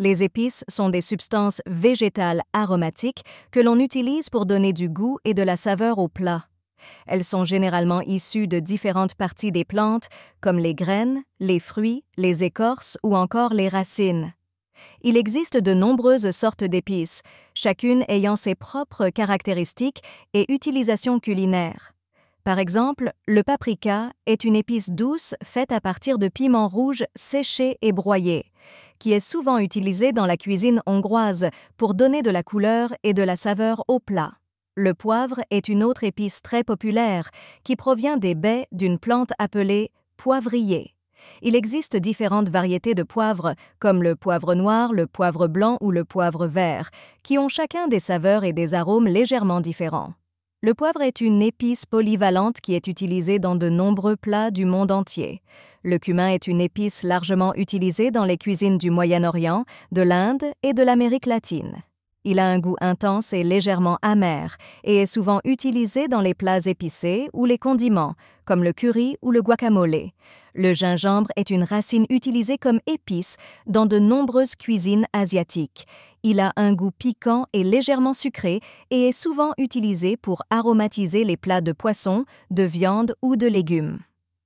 Les épices sont des substances végétales aromatiques que l'on utilise pour donner du goût et de la saveur au plat. Elles sont généralement issues de différentes parties des plantes, comme les graines, les fruits, les écorces ou encore les racines. Il existe de nombreuses sortes d'épices, chacune ayant ses propres caractéristiques et utilisations culinaires. Par exemple, le paprika est une épice douce faite à partir de piments rouges séchés et broyés, qui est souvent utilisée dans la cuisine hongroise pour donner de la couleur et de la saveur au plat. Le poivre est une autre épice très populaire qui provient des baies d'une plante appelée poivrier. Il existe différentes variétés de poivre, comme le poivre noir, le poivre blanc ou le poivre vert, qui ont chacun des saveurs et des arômes légèrement différents. Le poivre est une épice polyvalente qui est utilisée dans de nombreux plats du monde entier. Le cumin est une épice largement utilisée dans les cuisines du Moyen-Orient, de l'Inde et de l'Amérique latine. Il a un goût intense et légèrement amer et est souvent utilisé dans les plats épicés ou les condiments, comme le curry ou le guacamole. Le gingembre est une racine utilisée comme épice dans de nombreuses cuisines asiatiques il a un goût piquant et légèrement sucré et est souvent utilisé pour aromatiser les plats de poisson, de viande ou de légumes.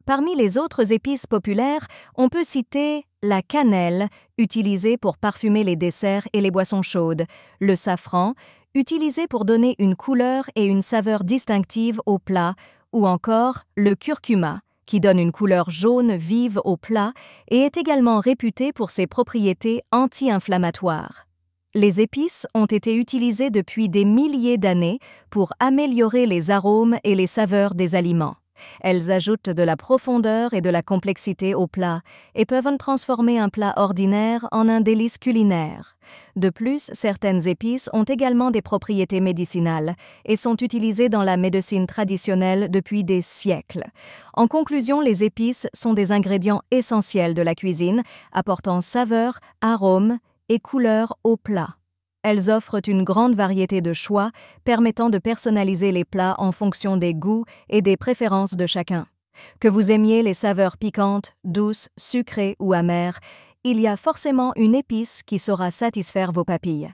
Parmi les autres épices populaires, on peut citer la cannelle, utilisée pour parfumer les desserts et les boissons chaudes, le safran, utilisé pour donner une couleur et une saveur distinctive aux plats, ou encore le curcuma, qui donne une couleur jaune vive aux plats et est également réputé pour ses propriétés anti-inflammatoires. Les épices ont été utilisées depuis des milliers d'années pour améliorer les arômes et les saveurs des aliments. Elles ajoutent de la profondeur et de la complexité au plat et peuvent transformer un plat ordinaire en un délice culinaire. De plus, certaines épices ont également des propriétés médicinales et sont utilisées dans la médecine traditionnelle depuis des siècles. En conclusion, les épices sont des ingrédients essentiels de la cuisine, apportant saveur, arôme couleurs au plat. Elles offrent une grande variété de choix permettant de personnaliser les plats en fonction des goûts et des préférences de chacun. Que vous aimiez les saveurs piquantes, douces, sucrées ou amères, il y a forcément une épice qui saura satisfaire vos papilles.